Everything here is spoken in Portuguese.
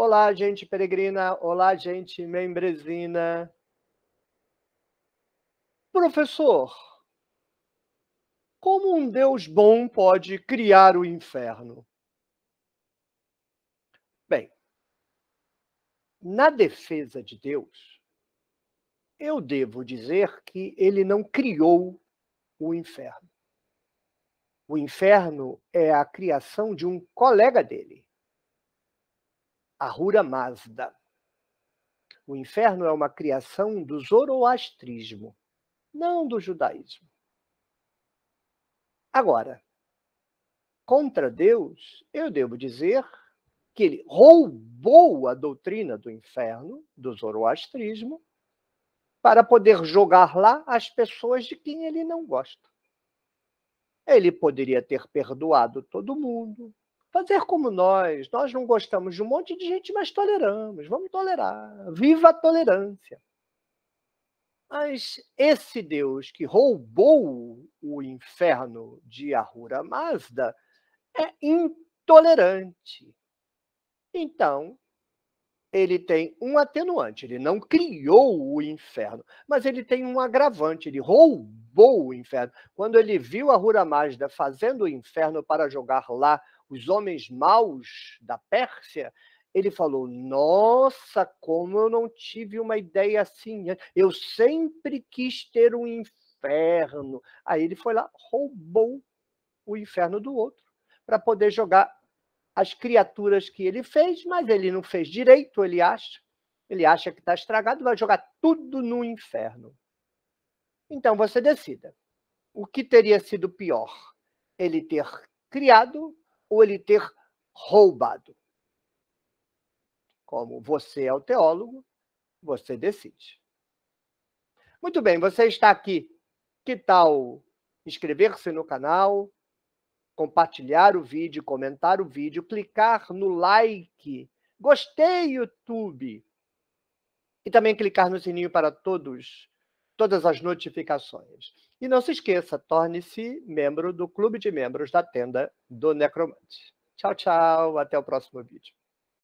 Olá, gente peregrina. Olá, gente membresina. Professor, como um Deus bom pode criar o inferno? Bem, na defesa de Deus, eu devo dizer que ele não criou o inferno. O inferno é a criação de um colega dele. Ahura Mazda. O inferno é uma criação do zoroastrismo, não do judaísmo. Agora, contra Deus, eu devo dizer que ele roubou a doutrina do inferno, do zoroastrismo, para poder jogar lá as pessoas de quem ele não gosta. Ele poderia ter perdoado todo mundo, fazer como nós. Nós não gostamos de um monte de gente, mas toleramos. Vamos tolerar. Viva a tolerância. Mas esse Deus que roubou o inferno de Ahura Mazda é intolerante. Então, ele tem um atenuante. Ele não criou o inferno, mas ele tem um agravante. Ele roubou o inferno. Quando ele viu Ahura Mazda fazendo o inferno para jogar lá os homens maus da Pérsia, ele falou: Nossa, como eu não tive uma ideia assim. Eu sempre quis ter um inferno. Aí ele foi lá, roubou o inferno do outro para poder jogar as criaturas que ele fez, mas ele não fez direito, ele acha. Ele acha que está estragado, vai jogar tudo no inferno. Então você decida. O que teria sido pior? Ele ter criado ou ele ter roubado. Como você é o teólogo, você decide. Muito bem, você está aqui. Que tal inscrever-se no canal, compartilhar o vídeo, comentar o vídeo, clicar no like, gostei YouTube, e também clicar no sininho para todos todas as notificações. E não se esqueça, torne-se membro do clube de membros da tenda do Necromante. Tchau, tchau, até o próximo vídeo.